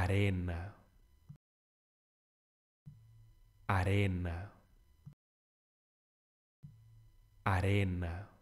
arena, arena, arena.